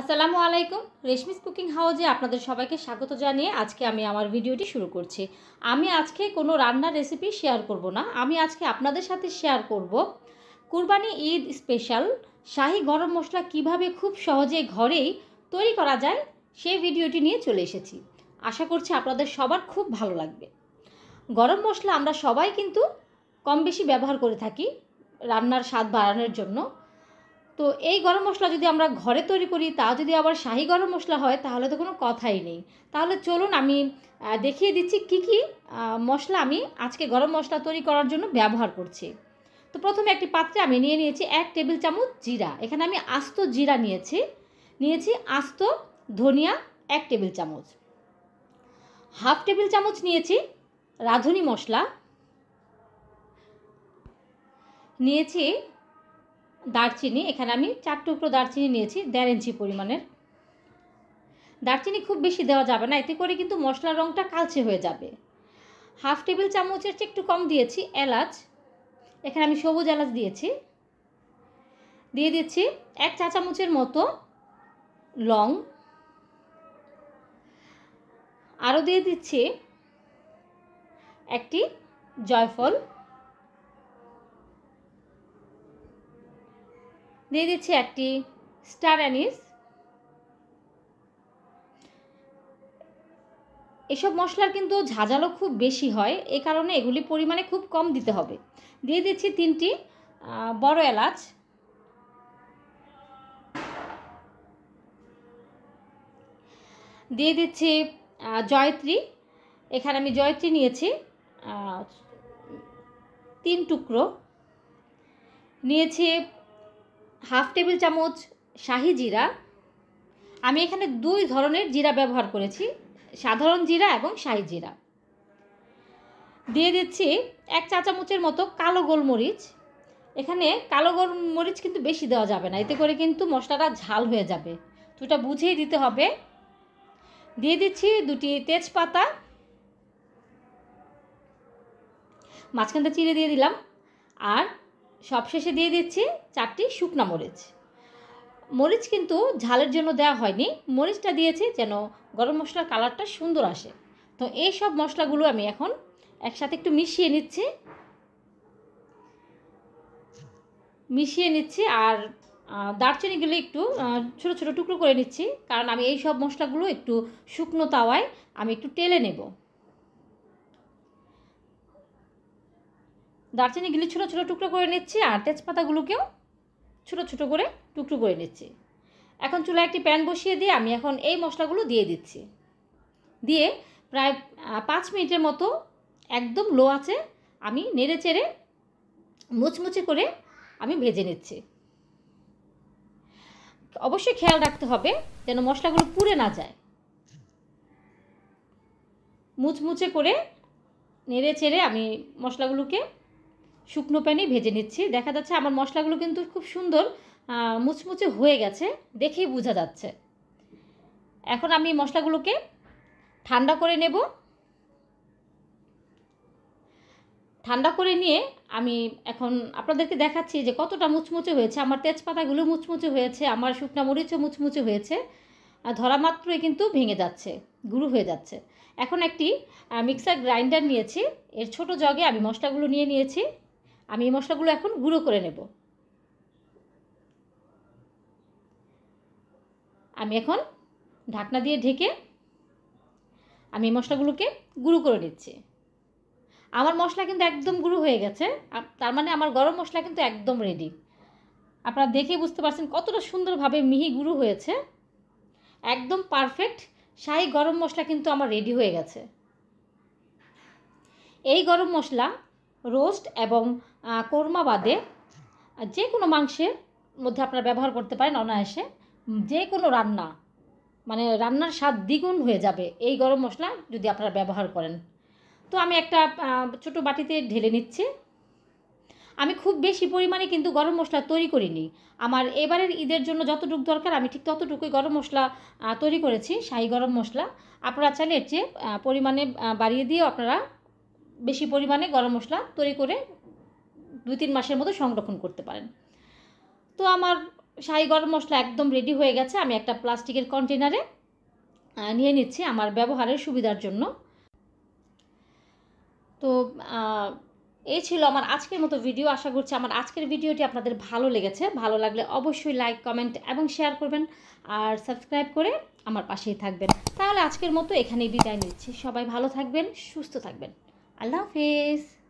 আসসালামু আলাইকুম রেশমিস কুকিং হাউজে আপনাদের সবাইকে স্বাগত জানিয়ে আজকে আমি আমার ভিডিওটি শুরু করছি আমি আজকে কোনো রান্নার রেসিপি শেয়ার করব না আমি আজকে আপনাদের সাথে শেয়ার করব কুরবানি ঈদ স্পেশাল শাহি গরম মশলা কিভাবে খুব সহজে ঘরেই তৈরি করা যায় সেই ভিডিওটি নিয়ে চলে এসেছি আশা করছি আপনাদের সবার খুব ভালো লাগবে গরম মশলা আমরা সবাই কিন্তু কম বেশি ব্যবহার করে থাকি রান্নার স্বাদ বাড়ানোর জন্য তো এই গরম মশলা যদি আমরা ঘরে তৈরি করি তা যদি আবার শাহি গরম মশলা হয় তাহলে তো কোনো কথাই নেই তাহলে চলুন আমি দেখিয়ে দিচ্ছি কি কি মশলা আমি আজকে গরম মশলা তৈরি করার জন্য ব্যবহার করছি তো প্রথমে একটি পাত্রে আমি নিয়ে নিয়েছি এক টেবিল চামচ জিরা এখানে আমি আস্ত জিরা নিয়েছি নিয়েছি আস্ত ধনিয়া এক টেবিল চামচ হাফ টেবিল চামচ নিয়েছি রাঁধুনি মশলা নিয়েছি দারচিনি এখানে আমি চার টুকরো দারচিনি নিয়েছি দেড় ইঞ্চি পরিমাণের দারচিনি খুব বেশি দেওয়া যাবে না এতে করে কিন্তু মশলার রঙটা কালচে হয়ে যাবে হাফ টেবিল চামচের চেয়ে একটু কম দিয়েছি এলাচ এখানে আমি সবুজ এলাচ দিয়েছি দিয়ে দিচ্ছি এক চা চামচের মতো লং আরও দিয়ে দিচ্ছি একটি জয়ফল দিয়ে দিচ্ছি একটি স্টার অ্যানিস এসব মশলার কিন্তু ঝাঁঝালো খুব বেশি হয় এ কারণে এগুলি পরিমাণে খুব কম দিতে হবে দিয়ে দিচ্ছি তিনটি বড় এলাচ দিয়ে দিচ্ছি জয়ত্রী এখানে আমি জয়ত্রী নিয়েছি তিন টুকরো নিয়েছি হাফ টেবিল চামচ শাহি জিরা আমি এখানে দুই ধরনের জিরা ব্যবহার করেছি সাধারণ জিরা এবং শাহি জিরা দিয়ে দিচ্ছি এক চা চামচের মতো কালো গোলমরিচ এখানে কালো গোলমরিচ কিন্তু বেশি দেওয়া যাবে না এতে করে কিন্তু মশলাটা ঝাল হয়ে যাবে তো এটা বুঝেই দিতে হবে দিয়ে দিচ্ছি দুটি তেজপাতা মাঝখানটা চিড়ে দিয়ে দিলাম আর সবশেষে দিয়ে দিচ্ছি চারটি শুকনা মরিচ মরিচ কিন্তু ঝালের জন্য দেওয়া হয়নি মরিচটা দিয়েছি যেন গরম মশলার কালারটা সুন্দর আসে তো এই সব মশলাগুলো আমি এখন একসাথে একটু মিশিয়ে নিচ্ছি মিশিয়ে নিচ্ছি আর দারচিনিগুলো একটু ছোট ছোট টুকরো করে নিচ্ছি কারণ আমি এই সব মশলাগুলো একটু শুকনো তাওয়ায় আমি একটু টেলে নেবো দারচিনিগুলি ছোটো ছোটো টুকরো করে নিচ্ছি আর তেজপাতাগুলোকেও ছোটো ছোটো করে টুকরো করে নিচ্ছি এখন চুলায় একটি প্যান বসিয়ে দিয়ে আমি এখন এই মশলাগুলো দিয়ে দিচ্ছি দিয়ে প্রায় পাঁচ মিনিটের মতো একদম লো আছে আমি নেড়ে চেড়ে মুচমুচে করে আমি ভেজে নিচ্ছি অবশ্যই খেয়াল রাখতে হবে যেন মশলাগুলো পুড়ে না যায় মুচমুচে করে নেড়ে চেড়ে আমি মশলাগুলোকে শুকনো প্যানে ভেজে নিচ্ছি দেখা যাচ্ছে আমার মশলাগুলো কিন্তু খুব সুন্দর মুচমুচে হয়ে গেছে দেখেই বোঝা যাচ্ছে এখন আমি মশলাগুলোকে ঠান্ডা করে নেব ঠান্ডা করে নিয়ে আমি এখন আপনাদেরকে দেখাচ্ছি যে কতটা মুচমুচে হয়েছে আমার তেজপাতাগুলো মুচমুচে হয়েছে আমার শুকনা মরিচও মুচমুচে হয়েছে ধরা মাত্রই কিন্তু ভেঙে যাচ্ছে গুঁড়ো হয়ে যাচ্ছে এখন একটি মিক্সার গ্রাইন্ডার নিয়েছি এর ছোট জগে আমি মশলাগুলো নিয়ে নিয়েছি আমি এই মশলাগুলো এখন গুঁড়ো করে নেব আমি এখন ঢাকনা দিয়ে ঢেকে আমি এই মশলাগুলোকে গুঁড়ো করে নিচ্ছি আমার মশলা কিন্তু একদম গুঁড়ো হয়ে গেছে তার মানে আমার গরম মশলা কিন্তু একদম রেডি আপনারা দেখে বুঝতে পারছেন কতটা সুন্দরভাবে মিহি গুঁড়ো হয়েছে একদম পারফেক্ট শাহী গরম মশলা কিন্তু আমার রেডি হয়ে গেছে এই গরম মশলা রোস্ট এবং কোরমা বাদে যে কোনো মাংসের মধ্যে আপনারা ব্যবহার করতে পারেন অনায়াসে যে কোনো রান্না মানে রান্নার স্বাদ দ্বিগুণ হয়ে যাবে এই গরম মশলা যদি আপনারা ব্যবহার করেন তো আমি একটা ছোট বাটিতে ঢেলে নিচ্ছি আমি খুব বেশি পরিমাণে কিন্তু গরম মশলা তৈরি করিনি আমার এবারের ঈদের জন্য যতটুকু দরকার আমি ঠিক ততটুকুই গরম মশলা তৈরি করেছি শাহি গরম মশলা আপনারা চাইলে এর চেয়ে পরিমাণে বাড়িয়ে দিয়েও আপনারা বেশি পরিমাণে গরম মশলা তৈরি করে দুই তিন মাসের মতো সংরক্ষণ করতে পারেন তো আমার শাহি গরম মশলা একদম রেডি হয়ে গেছে আমি একটা প্লাস্টিকের কন্টেনারে নিয়ে নিচ্ছি আমার ব্যবহারের সুবিধার জন্য তো এই ছিল আমার আজকের মতো ভিডিও আশা করছি আমার আজকের ভিডিওটি আপনাদের ভালো লেগেছে ভালো লাগলে অবশ্যই লাইক কমেন্ট এবং শেয়ার করবেন আর সাবস্ক্রাইব করে আমার পাশেই থাকবেন তাহলে আজকের মতো এখানেই বিদায় নিচ্ছি সবাই ভালো থাকবেন সুস্থ থাকবেন আল্লাহ হাফিজ